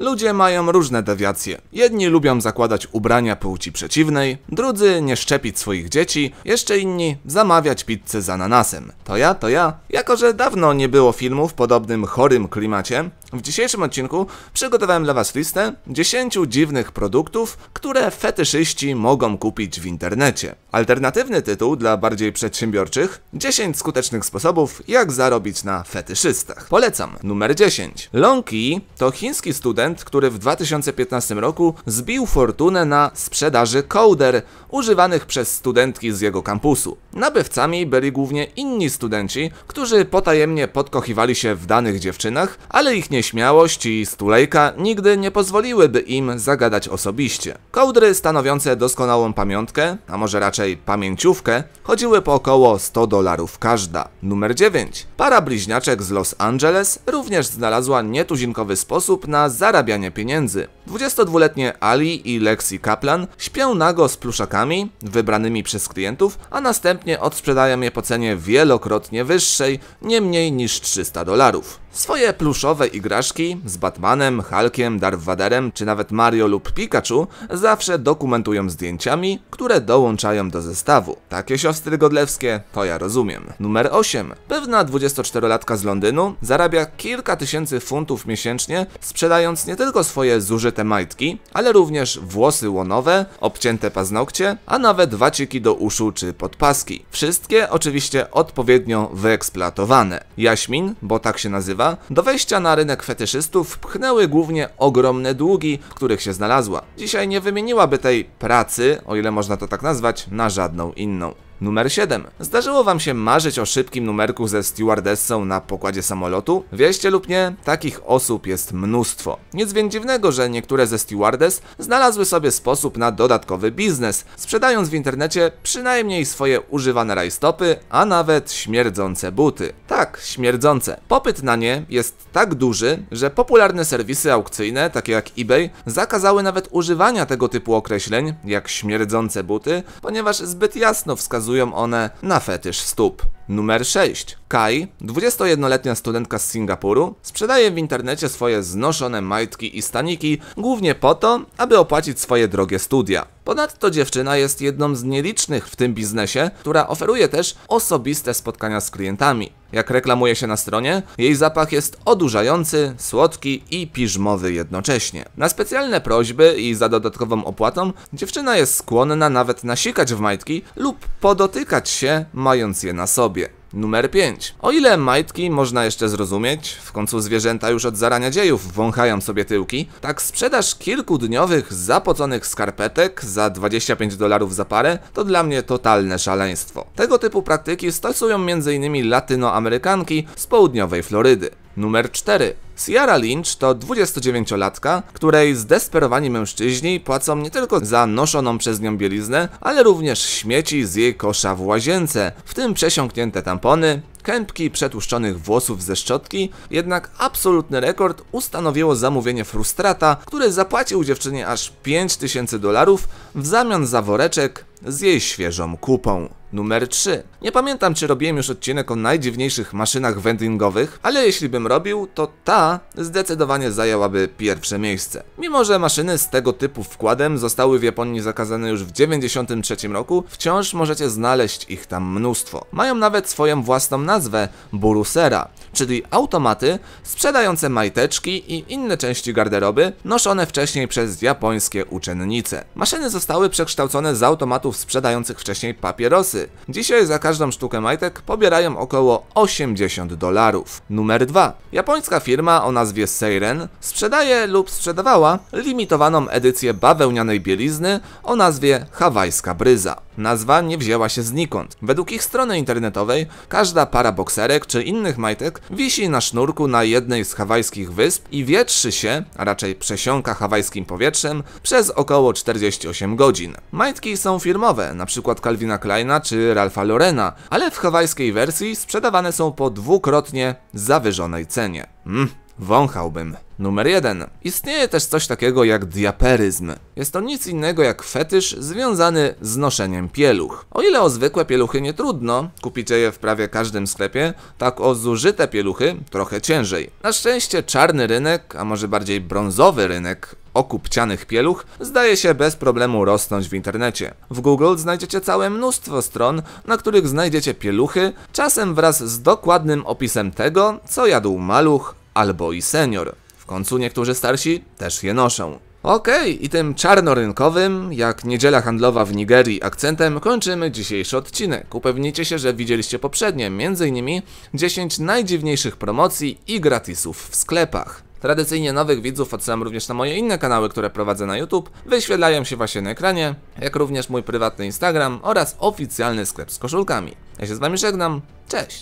Ludzie mają różne dewiacje. Jedni lubią zakładać ubrania płci przeciwnej, drudzy nie szczepić swoich dzieci, jeszcze inni zamawiać pizzę z ananasem. To ja, to ja. Jako, że dawno nie było filmów w podobnym chorym klimacie, w dzisiejszym odcinku przygotowałem dla Was listę 10 dziwnych produktów, które fetyszyści mogą kupić w internecie. Alternatywny tytuł dla bardziej przedsiębiorczych 10 skutecznych sposobów, jak zarobić na fetyszystach. Polecam. Numer 10. Long Yi to chiński student, który w 2015 roku zbił fortunę na sprzedaży kołder używanych przez studentki z jego kampusu. Nabywcami byli głównie inni studenci, którzy potajemnie podkochiwali się w danych dziewczynach, ale ich nie nieśmiałość i stulejka nigdy nie pozwoliłyby im zagadać osobiście. Kołdry stanowiące doskonałą pamiątkę, a może raczej pamięciówkę, chodziły po około 100 dolarów każda. Numer 9. Para bliźniaczek z Los Angeles również znalazła nietuzinkowy sposób na zarabianie pieniędzy. 22-letnie Ali i Lexi Kaplan śpią nago z pluszakami wybranymi przez klientów, a następnie odsprzedają je po cenie wielokrotnie wyższej, nie mniej niż 300 dolarów. Swoje pluszowe igraszki z Batmanem, Hulkiem, Darth Vaderem czy nawet Mario lub Pikachu zawsze dokumentują zdjęciami, które dołączają do zestawu. Takie siostry godlewskie, to ja rozumiem. Numer 8. Pewna 24-latka z Londynu zarabia kilka tysięcy funtów miesięcznie, sprzedając nie tylko swoje zużyte majtki, ale również włosy łonowe, obcięte paznokcie, a nawet waciki do uszu czy podpaski. Wszystkie oczywiście odpowiednio wyeksploatowane. Jaśmin, bo tak się nazywa, do wejścia na rynek fetyszystów pchnęły głównie ogromne długi, w których się znalazła. Dzisiaj nie wymieniłaby tej pracy, o ile można to tak nazwać, na żadną inną. Numer 7. Zdarzyło wam się marzyć o szybkim numerku ze stewardessą na pokładzie samolotu? Wieście lub nie, takich osób jest mnóstwo. Nic więc dziwnego, że niektóre ze stewardess znalazły sobie sposób na dodatkowy biznes, sprzedając w internecie przynajmniej swoje używane rajstopy, a nawet śmierdzące buty. Tak, śmierdzące. Popyt na nie jest tak duży, że popularne serwisy aukcyjne, takie jak eBay, zakazały nawet używania tego typu określeń, jak śmierdzące buty, ponieważ zbyt jasno wskazują wskazują one na fetysz stóp. Numer 6. Kai, 21-letnia studentka z Singapuru, sprzedaje w internecie swoje znoszone majtki i staniki głównie po to, aby opłacić swoje drogie studia. Ponadto dziewczyna jest jedną z nielicznych w tym biznesie, która oferuje też osobiste spotkania z klientami. Jak reklamuje się na stronie, jej zapach jest odurzający, słodki i piżmowy jednocześnie. Na specjalne prośby i za dodatkową opłatą dziewczyna jest skłonna nawet nasikać w majtki lub podotykać się, mając je na sobie. Numer 5. O ile majtki można jeszcze zrozumieć, w końcu zwierzęta już od zarania dziejów wąchają sobie tyłki, tak sprzedaż kilkudniowych zapoconych skarpetek za 25 dolarów za parę to dla mnie totalne szaleństwo. Tego typu praktyki stosują m.in. latynoamerykanki z południowej Florydy. Numer 4. Sierra Lynch to 29-latka, której zdesperowani mężczyźni płacą nie tylko za noszoną przez nią bieliznę, ale również śmieci z jej kosza w łazience, w tym przesiąknięte tampony, kępki przetłuszczonych włosów ze szczotki, jednak absolutny rekord ustanowiło zamówienie frustrata, który zapłacił dziewczynie aż 5000 dolarów w zamian za woreczek z jej świeżą kupą numer 3. Nie pamiętam, czy robiłem już odcinek o najdziwniejszych maszynach vendingowych, ale jeśli bym robił, to ta zdecydowanie zajęłaby pierwsze miejsce. Mimo, że maszyny z tego typu wkładem zostały w Japonii zakazane już w 1993 roku, wciąż możecie znaleźć ich tam mnóstwo. Mają nawet swoją własną nazwę burusera, czyli automaty sprzedające majteczki i inne części garderoby noszone wcześniej przez japońskie uczennice. Maszyny zostały przekształcone z automatów sprzedających wcześniej papierosy, zł. Dzisiaj za każdą sztukę majtek pobierają około 80 dolarów. Numer 2. Japońska firma o nazwie Seiren sprzedaje lub sprzedawała limitowaną edycję bawełnianej bielizny o nazwie Hawajska Bryza. Nazwa nie wzięła się znikąd. Według ich strony internetowej, każda para bokserek czy innych majtek wisi na sznurku na jednej z hawajskich wysp i wietrzy się, a raczej przesiąka hawajskim powietrzem, przez około 48 godzin. Majtki są firmowe, np. Calvina Kleina czy Ralpha Lorena, ale w hawajskiej wersji sprzedawane są po dwukrotnie zawyżonej cenie. Mm, wąchałbym. Numer 1. Istnieje też coś takiego jak diaperyzm. Jest to nic innego jak fetysz związany z noszeniem pieluch. O ile o zwykłe pieluchy nie trudno, kupicie je w prawie każdym sklepie, tak o zużyte pieluchy trochę ciężej. Na szczęście czarny rynek, a może bardziej brązowy rynek okupcianych pieluch zdaje się bez problemu rosnąć w internecie. W Google znajdziecie całe mnóstwo stron, na których znajdziecie pieluchy, czasem wraz z dokładnym opisem tego, co jadł maluch, albo i senior. W końcu niektórzy starsi też je noszą. Okej, okay, i tym czarnorynkowym, jak niedziela handlowa w Nigerii akcentem, kończymy dzisiejszy odcinek. Upewnijcie się, że widzieliście poprzednie, m.in. 10 najdziwniejszych promocji i gratisów w sklepach. Tradycyjnie nowych widzów odsyłam również na moje inne kanały, które prowadzę na YouTube, wyświetlają się właśnie na ekranie, jak również mój prywatny Instagram oraz oficjalny sklep z koszulkami. Ja się z Wami żegnam, cześć!